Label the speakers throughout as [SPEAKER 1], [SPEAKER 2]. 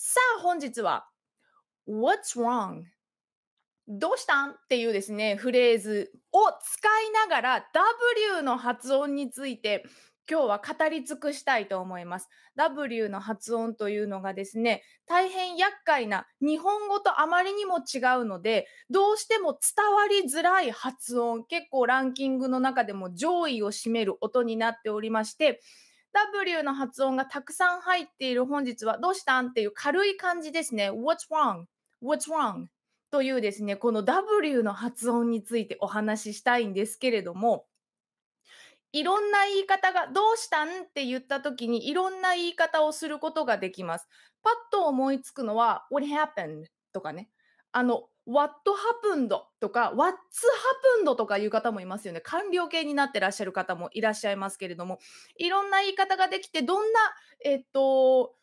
[SPEAKER 1] さあ本日は What's wrong? どうしたんっていうですね、フレーズを使いながら W の発音について今日は語り尽くしたいと思います。W の発音というのがですね、大変厄介な日本語とあまりにも違うので、どうしても伝わりづらい発音、結構ランキングの中でも上位を占める音になっておりまして、W の発音がたくさん入っている本日はどうしたんっていう軽い感じですね。What's wrong? What's wrong? というですね、この W の発音についてお話ししたいんですけれども、いろんな言い方が、どうしたんって言った時にいろんな言い方をすることができます。パッと思いつくのは、what happened? とかね。あの、what happened とか what's happened とかいう方もいますよね。官僚系になってらっしゃる方もいらっしゃいますけれども、いろんな言い方ができて、どんな、えっと、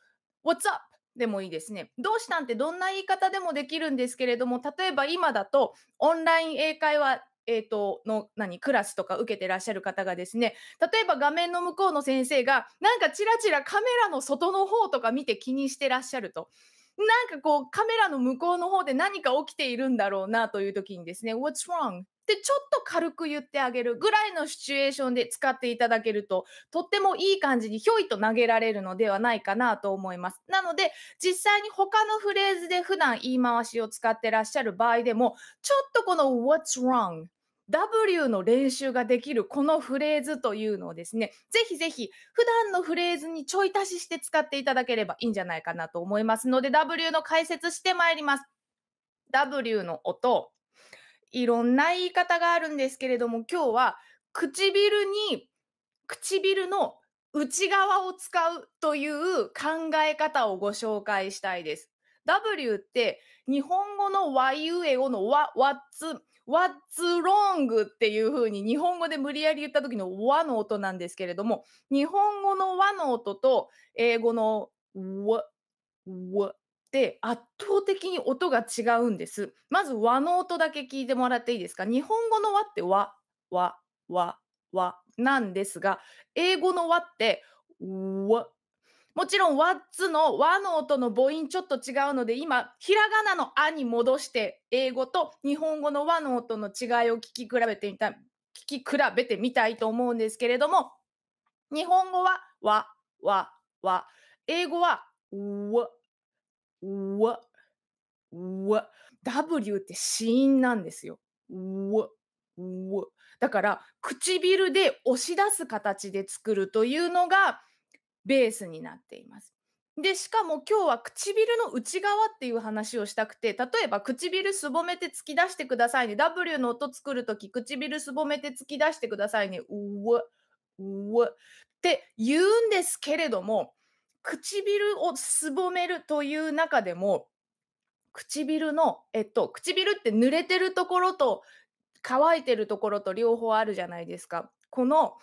[SPEAKER 1] what's up? でもいいですね。どうしたんってどんな言い方でもできるんですけれども、例えば今だとオンライン英会話えっ、ー、と、の、何、クラスとか受けてらっしゃる方がですね、例えば画面の向こうの先生が、なんかチラチラカメラの外の方とか見て気にしてらっしゃると。なんかこう、カメラの向こうの方で何か起きているんだろうなという時にですね、What's wrong? ってちょっと軽く言ってあげるぐらいのシチュエーションで使っていただけると、とってもいい感じにひょいと投げられるのではないかなと思います。なので、実際に他のフレーズで普段言い回しを使ってらっしゃる場合でも、ちょっとこの What's wrong? W の練習ができるこのフレーズというのをですね、ぜひぜひ普段のフレーズにちょい足しして使っていただければいいんじゃないかなと思いますので、W の解説してまいります。W の音、いろんな言い方があるんですけれども、今日は唇に、唇の内側を使うという考え方をご紹介したいです。W って日本語の和ゆえおの和、わつ、What's wrong? っていうふうに日本語で無理やり言った時の和の音なんですけれども、日本語の和の音と英語の和、って、圧倒的に音が違うんです。まず和の音だけ聞いてもらっていいですか日本語の和って和、和、和、和なんですが、英語の和って、和、もちろん、ワッツの和の音の母音ちょっと違うので、今、ひらがなのあに戻して、英語と日本語の和の音の違いを聞き比べてみた、聞き比べてみたいと思うんですけれども、日本語は和、和、和。英語は、わ、わ、わ。W って子音なんですよ。わ、わ。だから、唇で押し出す形で作るというのが、ベースになっています。で、しかも今日は唇の内側っていう話をしたくて、例えば唇すぼめて突き出してくださいね。W の音作るとき、唇すぼめて突き出してくださいね。うわ、うわって言うんですけれども、唇をすぼめるという中でも、唇の、えっと、唇って濡れてるところと乾いてるところと両方あるじゃないですか。この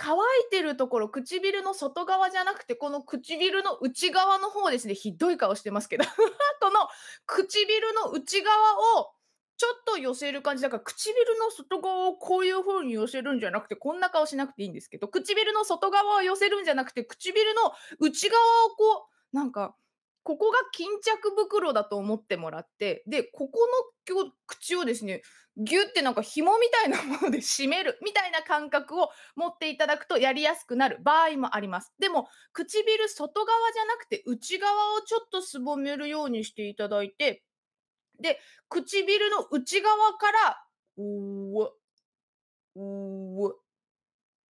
[SPEAKER 1] 乾いてるところ、唇の外側じゃなくて、この唇の内側の方ですね。ひどい顔してますけど。こ の唇の内側をちょっと寄せる感じ。だから唇の外側をこういう風に寄せるんじゃなくて、こんな顔しなくていいんですけど、唇の外側を寄せるんじゃなくて、唇の内側をこう、なんか、ここが巾着袋だと思ってもらって、で、ここの口をですね、ギュってなんか紐みたいなもので締めるみたいな感覚を持っていただくとやりやすくなる場合もあります。でも唇外側じゃなくて内側をちょっとすぼめるようにしていただいて、で、唇の内側から、うーわ、うーわ、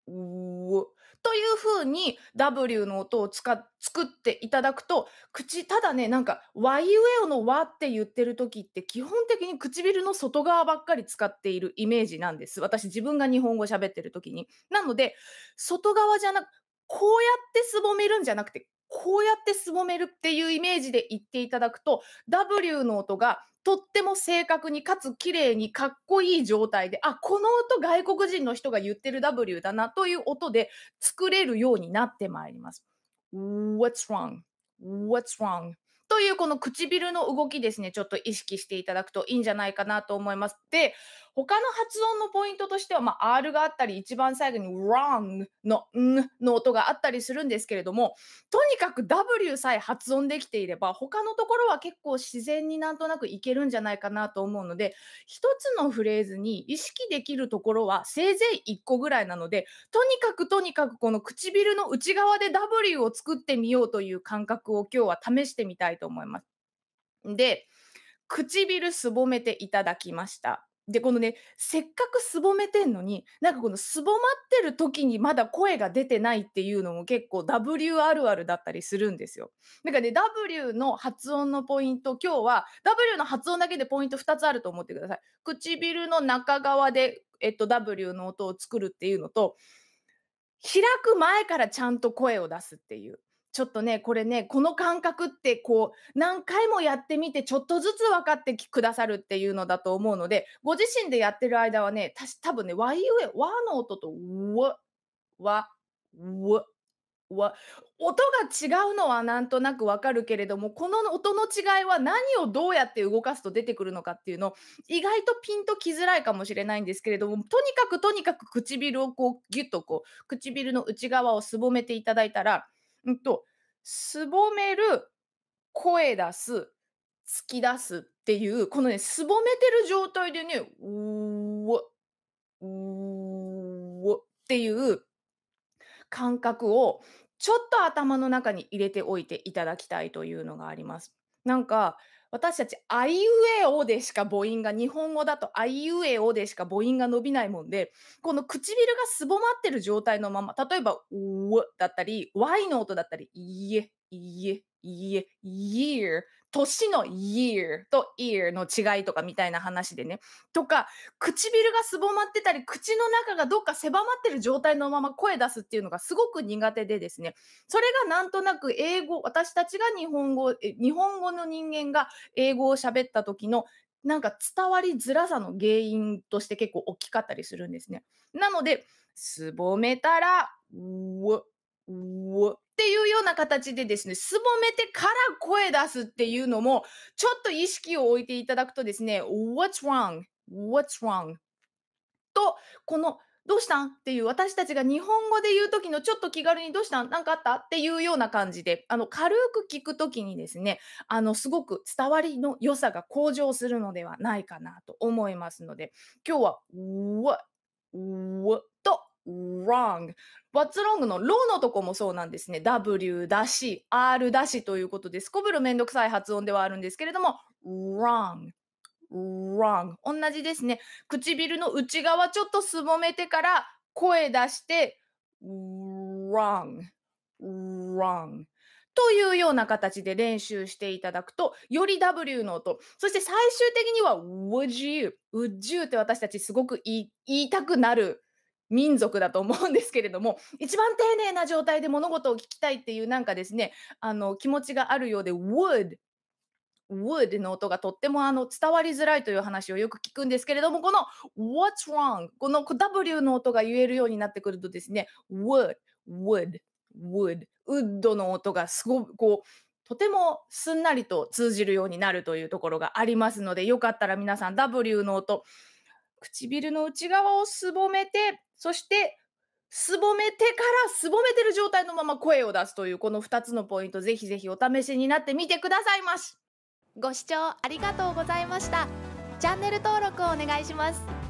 [SPEAKER 1] うーわ、というふうに W の音を使っ作っていただくと、口、ただね、なんか、ワイウェの和って言ってる時って基本的に唇の外側ばっかり使っているイメージなんです。私自分が日本語喋ってる時に。なので、外側じゃなく、こうやってすぼめるんじゃなくて、こうやってすぼめるっていうイメージで言っていただくと、W の音がとっても正確にかつ綺麗にかっこいい状態で、あ、この音外国人の人が言ってる W だなという音で作れるようになってまいります。What's wrong? What's wrong? というこの唇の動きですね、ちょっと意識していただくといいんじゃないかなと思います。で、他の発音のポイントとしては、まあ、R があったり、一番最後に wrong の、んの音があったりするんですけれども、とにかく W さえ発音できていれば、他のところは結構自然になんとなくいけるんじゃないかなと思うので、一つのフレーズに意識できるところはせいぜい1個ぐらいなので、とにかくとにかくこの唇の内側で W を作ってみようという感覚を今日は試してみたいと思います。で、唇すぼめていただきました。で、このね、せっかくすぼめてんのに、なんかこのすぼまってる時にまだ声が出てないっていうのも結構 W あるあるだったりするんですよ。なんかね、W の発音のポイント、今日は W の発音だけでポイント2つあると思ってください。唇の中側で、えっと、W の音を作るっていうのと、開く前からちゃんと声を出すっていう。ちょっとね、これね、この感覚ってこう、何回もやってみて、ちょっとずつ分かってくださるっていうのだと思うので、ご自身でやってる間はね、たし多分ね、わいうえ、わの音と、わ、わ、わ、わ、音が違うのはなんとなくわかるけれども、この音の違いは何をどうやって動かすと出てくるのかっていうの、意外とピンときづらいかもしれないんですけれども、とにかくとにかく唇をこう、ぎゅっとこう、唇の内側をすぼめていただいたら、うんと、すぼめる、声出す、突き出すっていう、このね、すぼめてる状態でね、うわ、うわっていう感覚をちょっと頭の中に入れておいていただきたいというのがあります。なんか、私たち、あいうえおでしか母音が、日本語だとあいうえおでしか母音が伸びないもんで、この唇がすぼまってる状態のまま、例えば、うだったり、y の音だったり、いえ、いえ、年の year と ear の違いとかみたいな話でね。とか、唇がすぼまってたり、口の中がどっか狭まってる状態のまま声出すっていうのがすごく苦手でですね。それがなんとなく英語、私たちが日本語、日本語の人間が英語を喋った時のなんか伝わりづらさの原因として結構大きかったりするんですね。なので、すぼめたら、う、うっていうような形でですね、すぼめてから声出すっていうのも、ちょっと意識を置いていただくとですね、what's wrong? what's wrong? と、この、どうしたんっていう、私たちが日本語で言う時のちょっと気軽にどうしたん何かあったっていうような感じで、あの、軽く聞く時にですね、あの、すごく伝わりの良さが向上するのではないかなと思いますので、今日は、what, what wrong. What's wrong のローのとこもそうなんですね。W だし、R だしということです。こぶるめんどくさい発音ではあるんですけれども、wrong。wrong。同じですね。唇の内側ちょっとすぼめてから声出して、wrong。wrong。というような形で練習していただくと、より W の音、そして最終的には would you, would you って私たちすごく言いたくなる民族だと思うんですけれども 一番丁寧な状態で物事を聞きたいっていうなんかですねあの気持ちがあるようで would would の音がとってもあの伝わりづらいという話をよく聞くんですけれどもこの what's wrong この W の音が言えるようになってくるとですね would would would ウッ d の音がすごくこうとてもすんなりと通じるようになるというところがありますのでよかったら皆さん W の音唇の内側をすぼめてそして、すぼめてからすぼめてる状態のまま声を出すというこの2つのポイントぜひぜひお試しになってみてくださいましご視聴ありがとうございましたチャンネル登録をお願いします